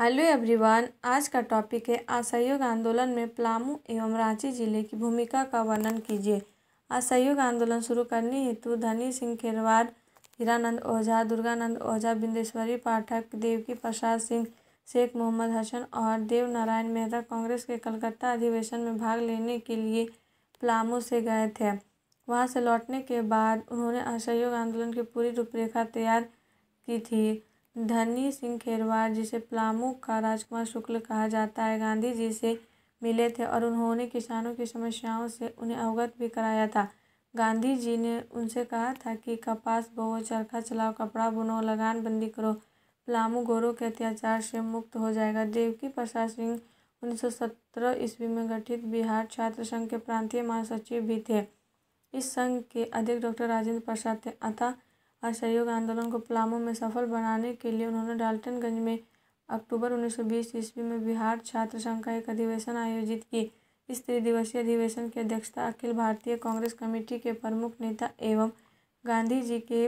Hello everyone आज का topic है असहयोग आंदोलन में प्लामू एवं रांची जिले की भूमिका का वर्णन कीजिए असहयोग आंदोलन शुरू करने हेतु धनी सिंह खेरवार हीरानंद ओझा दुर्गानंद ओझा बिंदेश्वरी पाठक देवकी प्रसाद सिंह शेख मोहम्मद हसन और देव नारायण मेहता कांग्रेस के कलकत्ता अधिवेशन में भाग लेने के लिए प्लामू से गए थे वहाँ से लौटने के बाद उन्होंने असहयोग आंदोलन की पूरी रूपरेखा तैयार की थी धनी सिंह खेरवार जिसे प्लामो का राजकुमार शुक्ल कहा जाता है गांधी जी से मिले थे और उन्होंने किसानों की समस्याओं से उन्हें अवगत भी कराया था गांधी जी ने उनसे कहा था कि कपास बोवो चरखा चलाओ कपड़ा बुनो लगान बंदी करो प्लामू गोरों के अत्याचार से मुक्त हो जाएगा देवकी प्रसाद सिंह उन्नीस सौ सत्रह ईस्वी में गठित बिहार छात्र संघ के प्रांतीय महासचिव भी थे इस संघ के अध्यक्ष डॉक्टर राजेंद्र प्रसाद थे अतः असहयोग आंदोलन को पलामू में सफल बनाने के लिए उन्होंने डाल्टनगंज में अक्टूबर 1920 ईस्वी में बिहार छात्र संघ का एक अधिवेशन आयोजित की इस त्रिदिवसीय अधिवेशन की अध्यक्षता अखिल भारतीय कांग्रेस कमेटी के प्रमुख नेता एवं गांधी जी के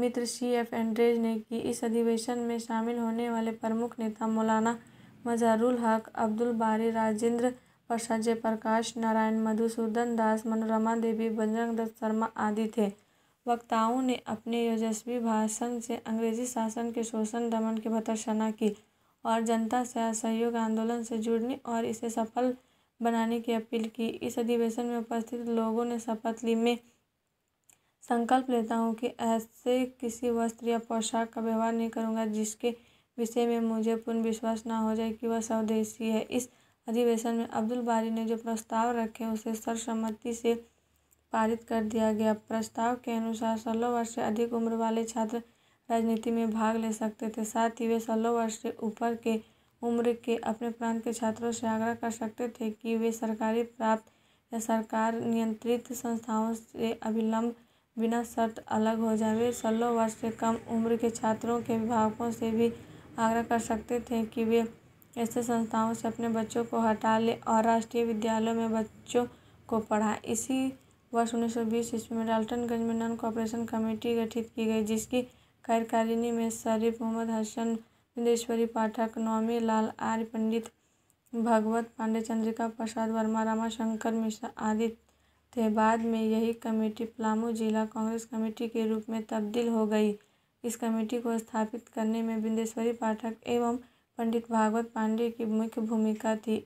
मित्र सी एफ एंड्रेज ने की इस अधिवेशन में शामिल होने वाले प्रमुख नेता मौलाना मजहरुल हक अब्दुल बारी राजेंद्र प्रसाद जयप्रकाश नारायण मधुसूदन दास मनोरमा देवी बजरंग दत्त शर्मा आदि थे वक्ताओं ने अपने यशस्वी भाषण से अंग्रेजी शासन के शोषण दमन की भर्त्सना की और जनता से असहयोग आंदोलन से जुड़ने और इसे सफल बनाने की अपील की इस अधिवेशन में उपस्थित लोगों ने शपथ ली में संकल्प लेता हूँ कि ऐसे किसी वस्त्र या पोशाक का व्यवहार नहीं करूँगा जिसके विषय में मुझे पूर्ण विश्वास ना हो जाए कि वह स्वदेशी है इस अधिवेशन में अब्दुल बारी ने जो प्रस्ताव रखे उसे सर्वसम्मति से पारित कर दिया गया प्रस्ताव के अनुसार सोलह वर्ष से अधिक उम्र वाले छात्र राजनीति में भाग ले सकते थे साथ ही वे सोलह वर्ष से ऊपर के उम्र के अपने प्रांत के छात्रों से आग्रह कर सकते थे कि वे सरकारी प्राप्त या सरकार नियंत्रित संस्थाओं से अविलंब बिना शर्त अलग हो जाए वे सोलह वर्ष से कम उम्र के छात्रों के अभिभावकों से भी आग्रह कर सकते थे कि वे ऐसे संस्थाओं से अपने बच्चों को हटा लें और राष्ट्रीय विद्यालयों में बच्चों को पढ़ाएं इसी वर्ष बीस ईस्वी में डाल्टनगंज में नॉन कॉपरेशन कमेटी गठित की गई जिसकी कार्यकारिणी में शरीफ मोहम्मद हसन बिंदेश्वरी पाठक नौमी लाल आर्य पंडित भगवत पांडे चंद्रिका प्रसाद वर्मा रामाशंकर मिश्रा आदि थे बाद में यही कमेटी पलामू जिला कांग्रेस कमेटी के रूप में तब्दील हो गई इस कमेटी को स्थापित करने में बिंदेश्वरी पाठक एवं पंडित भागवत पांडे की मुख्य भूमिका थी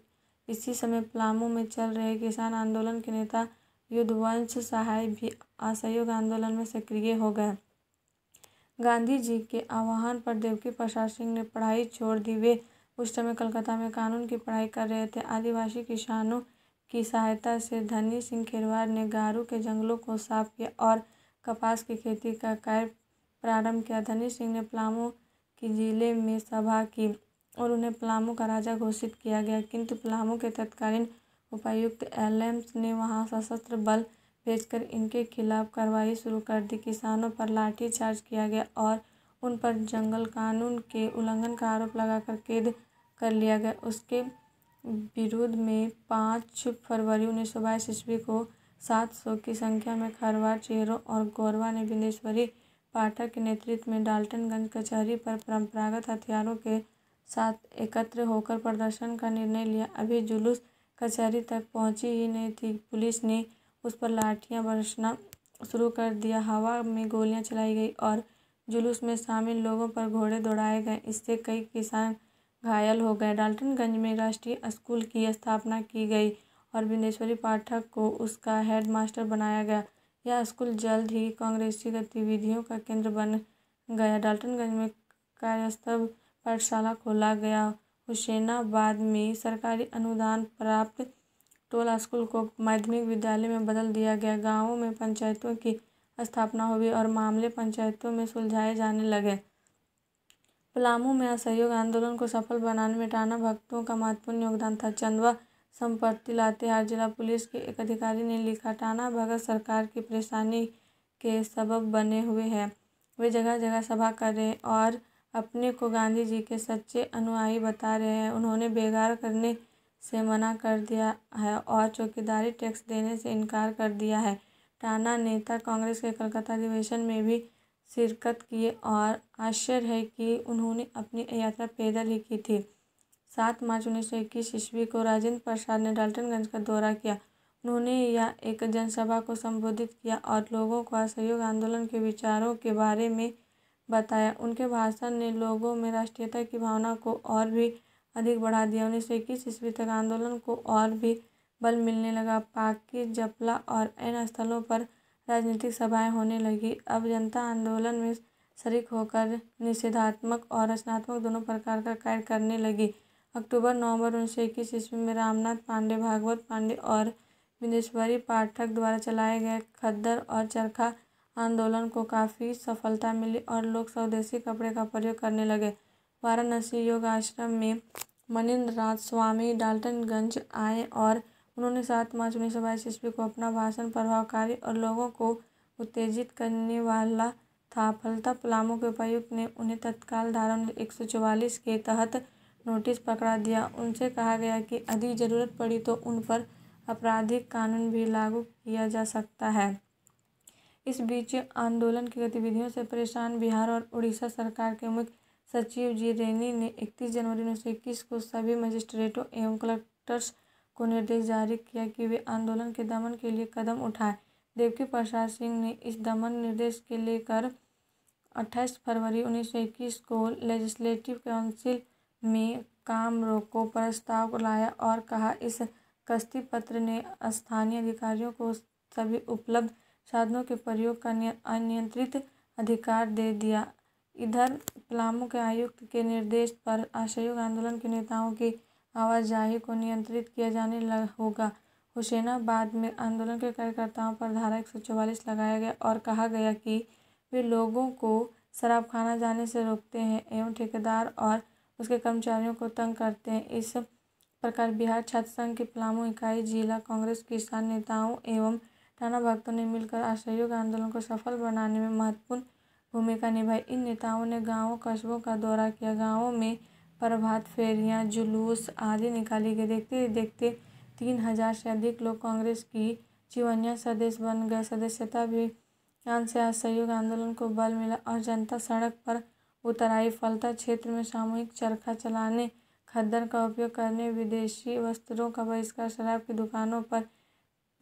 इसी समय पलामू में चल रहे किसान आंदोलन के नेता युद्धवंश सहाय भी असहयोग आंदोलन में सक्रिय हो गए गांधी जी के आह्वान पर देवकी प्रसाद सिंह ने पढ़ाई छोड़ दी वे उस समय कलकत्ता में कानून की पढ़ाई कर रहे थे आदिवासी किसानों की सहायता से धनी सिंह खेरवार ने गारू के जंगलों को साफ किया और कपास की खेती का कार्य प्रारंभ किया धनी सिंह ने प्लामो की जिले में सभा की और उन्हें पलामू का राजा घोषित किया गया किंतु प्लामो के तत्कालीन उपायुक्त एम्स ने वहां सशस्त्र बल भेजकर इनके खिलाफ कार्रवाई शुरू कर दी किसानों पर लाठीचार्ज किया गया और उन पर जंगल कानून के उल्लंघन का आरोप लगाकर कैद कर लिया गया उसके विरोध में पाँच फरवरी उन्नीस सौ बाईस ईस्वी को सात सौ की संख्या में खरवार चेहरों और गौरवा ने बिंदेश्वरी पाठक के नेतृत्व में डाल्टनगंज कचहरी पर परंपरागत हथियारों के साथ एकत्र होकर प्रदर्शन का निर्णय लिया अभी जुलूस कचहरी तक पहुंची ही नहीं थी पुलिस ने उस पर लाठियां बरसना शुरू कर दिया हवा में गोलियां चलाई गई और जुलूस में शामिल लोगों पर घोड़े दौड़ाए गए इससे कई किसान घायल हो गए डाल्टनगंज में राष्ट्रीय स्कूल की स्थापना की गई और बिंदेश्वरी पाठक को उसका मास्टर बनाया गया यह स्कूल जल्द ही कांग्रेसी गतिविधियों का केंद्र बन गया डाल्टनगंज में कार्यस्थ पाठशाला खोला गया हुसैनाबाद में सरकारी अनुदान प्राप्त टोला स्कूल को माध्यमिक विद्यालय में बदल दिया गया गांवों में पंचायतों की स्थापना हुई और मामले पंचायतों में सुलझाए जाने लगे पलामू में असहयोग आंदोलन को सफल बनाने में टाना भक्तों का महत्वपूर्ण योगदान था चंदवा संपत्ति लातेहार जिला पुलिस के एक अधिकारी ने लिखा टाना भगत सरकार की परेशानी के सबब बने हुए हैं वे जगह जगह सभा कर रहे और अपने को गांधी जी के सच्चे अनुयायी बता रहे हैं उन्होंने बेगार करने से मना कर दिया है और चौकीदारी टैक्स देने से इनकार कर दिया है टाना नेता कांग्रेस के कलकत्ता अधिवेशन में भी शिरकत किए और आश्चर्य है कि उन्होंने अपनी यात्रा पैदल ही की थी सात मार्च उन्नीस सौ इक्कीस ईस्वी को राजेंद्र प्रसाद ने डाल्टनगंज का दौरा किया उन्होंने यह एक जनसभा को संबोधित किया और लोगों को असहयोग आंदोलन के विचारों के बारे में बताया उनके भाषण ने लोगों में राष्ट्रीयता की भावना को और भी अधिक बढ़ा दिया उन्नीस सौ इक्कीस ईस्वी तक आंदोलन को और भी बल मिलने लगा पाकि जपला और अन्य स्थलों पर राजनीतिक सभाएं होने लगी अब जनता आंदोलन में शरीक होकर निषेधात्मक और रचनात्मक दोनों प्रकार का कार्य करने लगी अक्टूबर नवंबर उन्नीस सौ इक्कीस ईस्वी में रामनाथ पांडे भागवत पांडे और विदेश्वरी पाठक द्वारा चलाए गए खद्दर और चरखा आंदोलन को काफ़ी सफलता मिली और लोग स्वदेशी कपड़े का प्रयोग करने लगे वाराणसी योग आश्रम में मनिन्द्र स्वामी डाल्टनगंज आए और उन्होंने सात मार्च उन्नीस सौ बाईस ईस्वी को अपना भाषण प्रभावकारी और लोगों को उत्तेजित करने वाला था फलता पलामू के उपायुक्त ने उन्हें तत्काल धारा एक सौ चौवालीस के तहत नोटिस पकड़ा दिया उनसे कहा गया कि अधिक जरूरत पड़ी तो उन पर आपराधिक कानून भी लागू किया जा सकता है इस बीच आंदोलन की गतिविधियों से परेशान बिहार और उड़ीसा सरकार के मुख्य सचिव जी रेनी ने 31 जनवरी उन्नीस सौ इक्कीस को सभी मजिस्ट्रेटों एवं कलेक्टर्स को निर्देश जारी किया कि वे आंदोलन के दमन के लिए कदम उठाएं देवकी प्रसाद सिंह ने इस दमन निर्देश के लेकर 28 फरवरी 1921 को लेजिस्लेटिव काउंसिल में काम रोको प्रस्ताव लाया और कहा इस कश्ती पत्र ने स्थानीय अधिकारियों को सभी उपलब्ध साधनों के प्रयोग का अनियंत्रित अधिकार दे दिया इधर पलामू के आयुक्त के निर्देश पर असहयोग आंदोलन के नेताओं की आवाजाही को नियंत्रित किया जाने होगा हुसैनाबाद में आंदोलन के कार्यकर्ताओं पर धारा एक सौ चौवालीस लगाया गया और कहा गया कि वे लोगों को शराब खाना जाने से रोकते हैं एवं ठेकेदार और उसके कर्मचारियों को तंग करते हैं इस प्रकार बिहार छात्र संघ की पलामू इकाई जिला कांग्रेस किसान नेताओं एवं नाना भक्तों ने मिलकर असहयोग आंदोलन को सफल बनाने में महत्वपूर्ण भूमिका निभाई इन नेताओं ने गांवों कस्बों का दौरा किया गांवों में प्रभात फेरियां जुलूस आदि निकाली गई देखते देखते तीन हजार से अधिक लोग कांग्रेस की जीवनिया सदस्य बन गए सदस्यता भी अभियान से असहयोग आंदोलन को बल मिला और जनता सड़क पर उतर आई फलता क्षेत्र में सामूहिक चरखा चलाने खद्दर का उपयोग करने विदेशी वस्त्रों का बहिष्कार शराब की दुकानों पर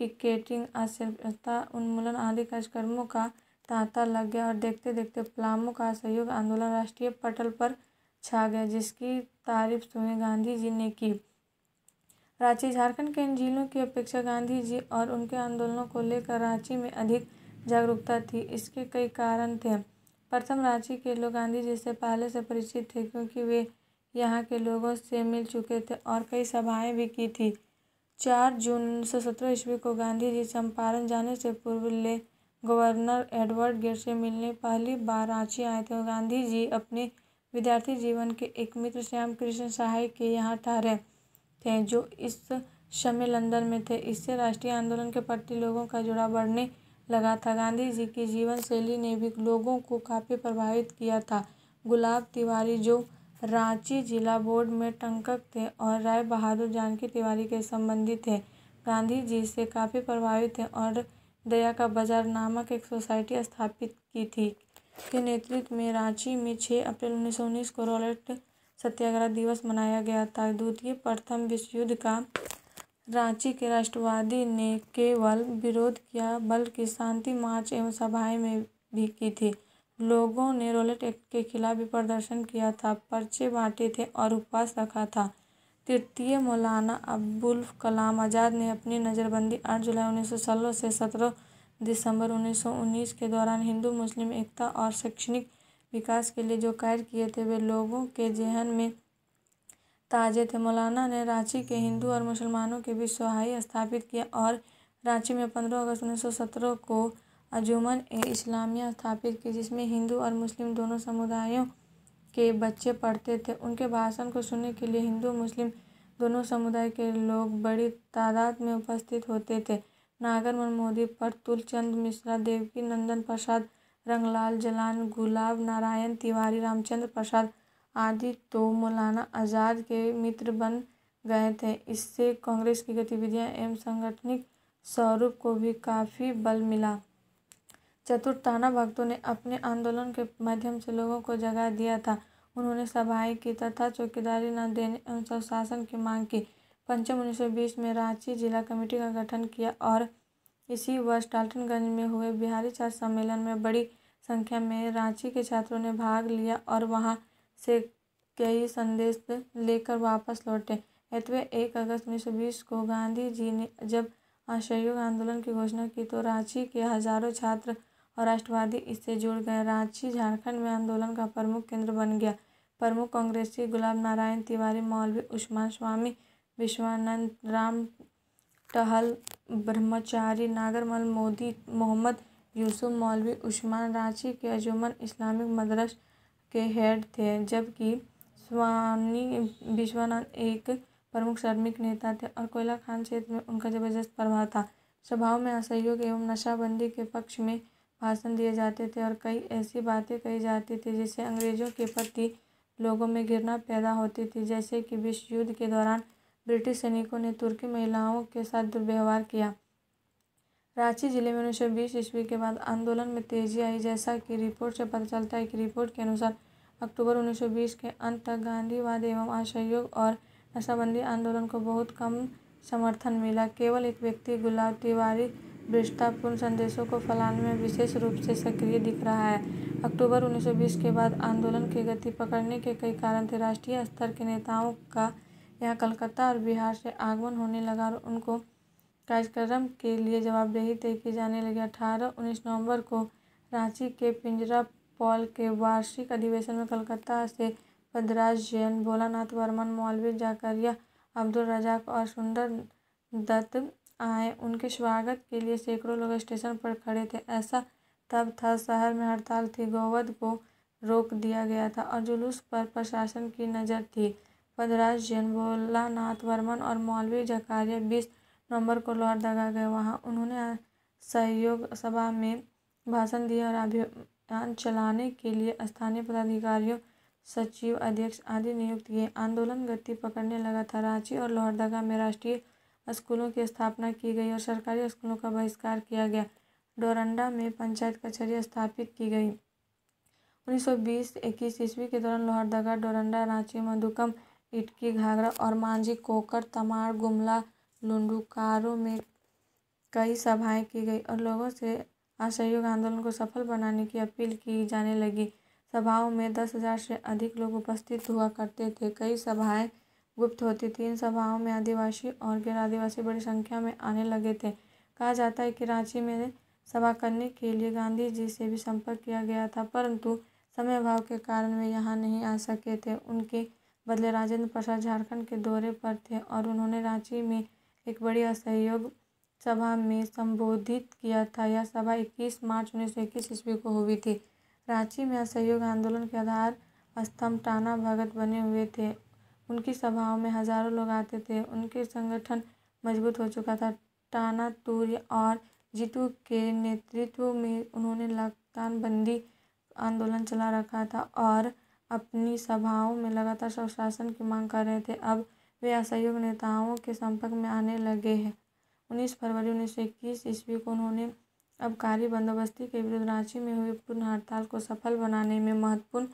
पिकेटिंग अस्थिरता उन्मूलन आदि कार्यक्रमों का तांता लग गया और देखते देखते प्लामों का असहयोग आंदोलन राष्ट्रीय पटल पर छा गया जिसकी तारीफ सोनिया गांधी जी ने की रांची झारखंड के इन जिलों की अपेक्षा गांधी जी और उनके आंदोलनों को लेकर रांची में अधिक जागरूकता थी इसके कई कारण थे प्रथम रांची के लोग गांधी जी से पहले से परिचित थे क्योंकि वे यहाँ के लोगों से मिल चुके थे और कई सभाएं भी की थी चार जून उन्नीस सौ सत्रह ईस्वी को गांधी जी चंपारण जाने से पूर्व ले गवर्नर एडवर्ड गेट से मिलने पहली बार रांची आए थे गांधी जी अपने विद्यार्थी जीवन के एक मित्र श्याम कृष्ण सहाय के यहाँ ठहरे थे जो इस समय लंदन में थे इससे राष्ट्रीय आंदोलन के प्रति लोगों का जुड़ाव बढ़ने लगा था गांधी जी की जीवन शैली ने भी लोगों को काफ़ी प्रभावित किया था गुलाब तिवारी जो रांची जिला बोर्ड में टंकक थे और राय बहादुर जानकी तिवारी के संबंधी थे। गांधी जी से काफी प्रभावित थे और दया का बाजार नामक एक सोसाइटी स्थापित की थी। के नेतृत्व में रांची में छः अप्रैल उन्नीस सौ उन्नीस को रोलेट सत्याग्रह दिवस मनाया गया था। द्वितीय प्रथम विश्व युद्ध का रांची के राष्ट्रवादी ने केवल विरोध किया बल्कि शांति मार्च एवं सभाएं में भी की थी लोगों ने रोलेट एक्ट के खिलाफ भी प्रदर्शन किया था, पर्चे बांटे थे और उपवास रखा था। तृतीय मौलाना अबुल कलाम आज़ाद ने अपनी नज़रबंदी आठ जुलाई उन्नीस सौ सोलह से सत्रह दिसंबर उन्नीस सौ उन्नीस के दौरान हिंदू-मुस्लिम एकता और शैक्षणिक विकास के लिए जो कार्य किए थे, वे लोगों के जेहन में ताज़े थे। मौलाना ने रांची के हिंदू और मुसलमानों के बीच सोहाई स्थापित किया और रांची में पंद्रह अगस्त उन्नीस सौ सत्रह को ए इस्लामिया स्थापित की जिसमें हिंदू और मुस्लिम दोनों समुदायों के बच्चे पढ़ते थे उनके भाषण को सुनने के लिए हिंदू मुस्लिम दोनों समुदाय के लोग बड़ी तादाद में उपस्थित होते थे नागर मनमोदी पर तुलचंद मिश्रा देवकी नंदन प्रसाद रंगलाल जलान गुलाब नारायण तिवारी रामचंद्र प्रसाद आदि तो मौलाना आज़ाद के मित्र बन गए थे इससे कांग्रेस की गतिविधियां एवं सांगठनिक स्वरूप को भी काफ़ी बल मिला चतुर भक्तों ने अपने आंदोलन के माध्यम से लोगों को जगा दिया था उन्होंने सभाएं की तथा चौकीदारी न देने अनुशासन की मांग की पंचम उन्नीस में रांची जिला कमेटी का गठन किया और इसी वर्ष डाल्टनगंज में हुए बिहारी छात्र सम्मेलन में बड़ी संख्या में रांची के छात्रों ने भाग लिया और वहाँ से कई संदेश लेकर वापस लौटे एतवे एक अगस्त उन्नीस सौ बीस को गांधी जी ने जब असहयोग आंदोलन की घोषणा की तो रांची के हजारों छात्र और राष्ट्रवादी इससे जुड़ गए रांची झारखंड में आंदोलन का प्रमुख केंद्र बन गया प्रमुख कांग्रेसी गुलाब नारायण तिवारी मौलवी उस्मान स्वामी विश्वानंद राम टहल ब्रह्मचारी नागरमल मोदी मोहम्मद यूसुफ मौलवी उस्मान रांची के अजुमन इस्लामिक मदरस के हेड थे जबकि स्वामी विश्वानंद एक प्रमुख श्रमिक नेता थे और कोयला खान क्षेत्र में उनका जबरदस्त प्रभाव था सभाओं में असहयोग एवं नशाबंदी के पक्ष में भाषण दिए जाते थे और कई ऐसी बातें कही जाती थी जिससे अंग्रेज़ों के प्रति लोगों में घृणा पैदा होती थी जैसे कि विश्व युद्ध के दौरान ब्रिटिश सैनिकों ने तुर्की महिलाओं के साथ दुर्व्यवहार किया रांची जिले में उन्नीस सौ बीस ईस्वी के बाद आंदोलन में तेजी आई जैसा कि रिपोर्ट से पता चलता है कि रिपोर्ट के अनुसार अक्टूबर 1920 के अंत तक गांधीवाद एवं असहयोग और नशाबंदी आंदोलन को बहुत कम समर्थन मिला केवल एक व्यक्ति गुलाब तिवारी भ्रष्टापूर्ण संदेशों को फैलाने में विशेष रूप से सक्रिय दिख रहा है अक्टूबर 1920 के बाद आंदोलन की गति पकड़ने के कई कारण थे राष्ट्रीय स्तर के नेताओं का यहाँ कलकत्ता और बिहार से आगमन होने लगा और उनको कार्यक्रम के लिए जवाबदेही तय की जाने लगी अठारह उन्नीस नवंबर को रांची के पिंजरा पॉल के वार्षिक अधिवेशन में कलकत्ता से पदराज जैन भोलानाथ वर्मन मौलवी जाकरिया अब्दुल रजाक और सुंदर दत्त आए उनके स्वागत के लिए सैकड़ों लोग स्टेशन पर खड़े थे ऐसा तब था शहर में हड़ताल थी गौवध को रोक दिया गया था और जुलूस पर प्रशासन की नज़र थी पदराज जैन भोलानाथ वर्मन और मौलवी जकारिया बीस नवंबर को लोहरदगा गए वहाँ उन्होंने सहयोग सभा में भाषण दिया और अभियान चलाने के लिए स्थानीय पदाधिकारियों सचिव अध्यक्ष आदि नियुक्त किए आंदोलन गति पकड़ने लगा था रांची और लोहरदगा में राष्ट्रीय स्कूलों की स्थापना की गई और सरकारी स्कूलों का बहिष्कार किया गया डोरंडा में पंचायत कचहरी स्थापित की गई 1920-21 ईस्वी के दौरान लोहरदगा डोरंडा रांची मधुकम इटकी घाघरा और मांझी कोकर तमाड़ गुमला लुंडुकारों में कई सभाएं की गई और लोगों से असहयोग आंदोलन को सफल बनाने की अपील की जाने लगी सभाओं में दस हजार से अधिक लोग उपस्थित हुआ करते थे कई सभाएं गुप्त होती थी इन सभाओं में आदिवासी और गैर आदिवासी बड़ी संख्या में आने लगे थे कहा जाता है कि रांची में सभा करने के लिए गांधी जी से भी संपर्क किया गया था परंतु समय अभाव के कारण वे यहाँ नहीं आ सके थे उनके बदले राजेंद्र प्रसाद झारखंड के दौरे पर थे और उन्होंने रांची में एक बड़ी असहयोग सभा में संबोधित किया था यह सभा 21 मार्च उन्नीस सौ इक्कीस ईस्वी को हुई थी रांची में असहयोग आंदोलन के आधार स्तंभ टाना भगत बने हुए थे उनकी सभाओं में हज़ारों लोग आते थे उनके संगठन मजबूत हो चुका था टाना तूर्य और जीतू के नेतृत्व में उन्होंने लगतानबंदी आंदोलन चला रखा था और अपनी सभाओं में लगातार स्वशासन की मांग कर रहे थे अब वे असहयोग नेताओं के संपर्क में आने लगे हैं उन्नीस फरवरी उन्नीस सौ इक्कीस ईस्वी को उन्होंने अबकारी बंदोबस्ती के विरुद्ध रांची में हुई पूर्ण हड़ताल को सफल बनाने में महत्वपूर्ण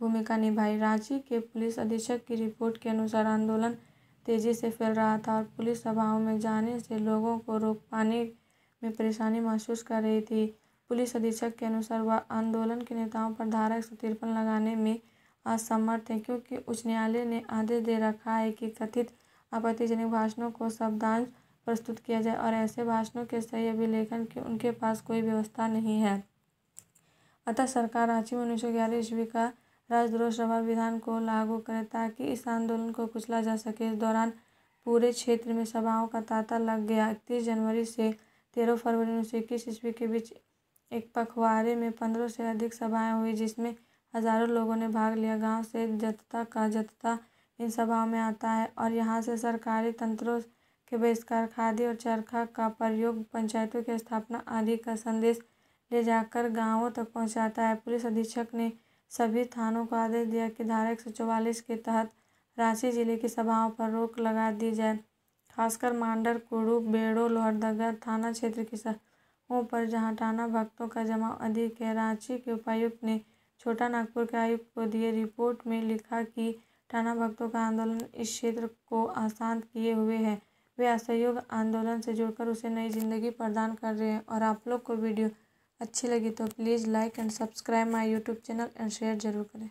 भूमिका निभाई रांची के पुलिस अधीक्षक की रिपोर्ट के अनुसार आंदोलन तेजी से फैल रहा था और पुलिस सभाओं में जाने से लोगों को रोक पाने में परेशानी महसूस कर रही थी पुलिस अधीक्षक के अनुसार वह आंदोलन के नेताओं पर धारा एक लगाने में असमर्थ है क्योंकि उच्च न्यायालय ने आदेश दे रखा है कि कथित आपत्तिजनक भाषणों को शब्दांश प्रस्तुत किया जाए और ऐसे भाषणों के सही अभिलेखन की उनके पास कोई व्यवस्था नहीं है अतः सरकार रांची में उन्नीस सौ ग्यारह ईस्वी का राजद्रोह सभा विधान को लागू करें ताकि इस आंदोलन को कुचला जा सके इस दौरान पूरे क्षेत्र में सभाओं का तांता लग गया इकतीस जनवरी से तेरह फरवरी उन्नीस सौ इक्कीस ईस्वी के बीच एक पखवाड़े में पंद्रह से अधिक सभाएं हुई जिसमें हजारों लोगों ने भाग लिया गांव से जतता का जतता इन सभाओं में आता है और यहाँ से सरकारी तंत्रों के बहिष्कार खादी और चरखा का प्रयोग पंचायतों की स्थापना आदि का संदेश ले जाकर गांवों तक पहुंचाता है पुलिस अधीक्षक ने सभी थानों को आदेश दिया कि धारा एक के तहत रांची जिले की सभाओं पर रोक लगा दी जाए खासकर मांडर कुड़ू बेड़ो लोहरदगा थाना क्षेत्र की सभाओं पर जहां टाना भक्तों का जमाव अधिक है रांची के उपायुक्त ने छोटा नागपुर के आयुक्त को दिए रिपोर्ट में लिखा कि टाना भक्तों का आंदोलन इस क्षेत्र को आसान किए हुए है वे असहयोग आंदोलन से जुड़कर उसे नई जिंदगी प्रदान कर रहे हैं और आप लोग को वीडियो अच्छी लगी तो please like and subscribe my YouTube channel and share ज़रूर करें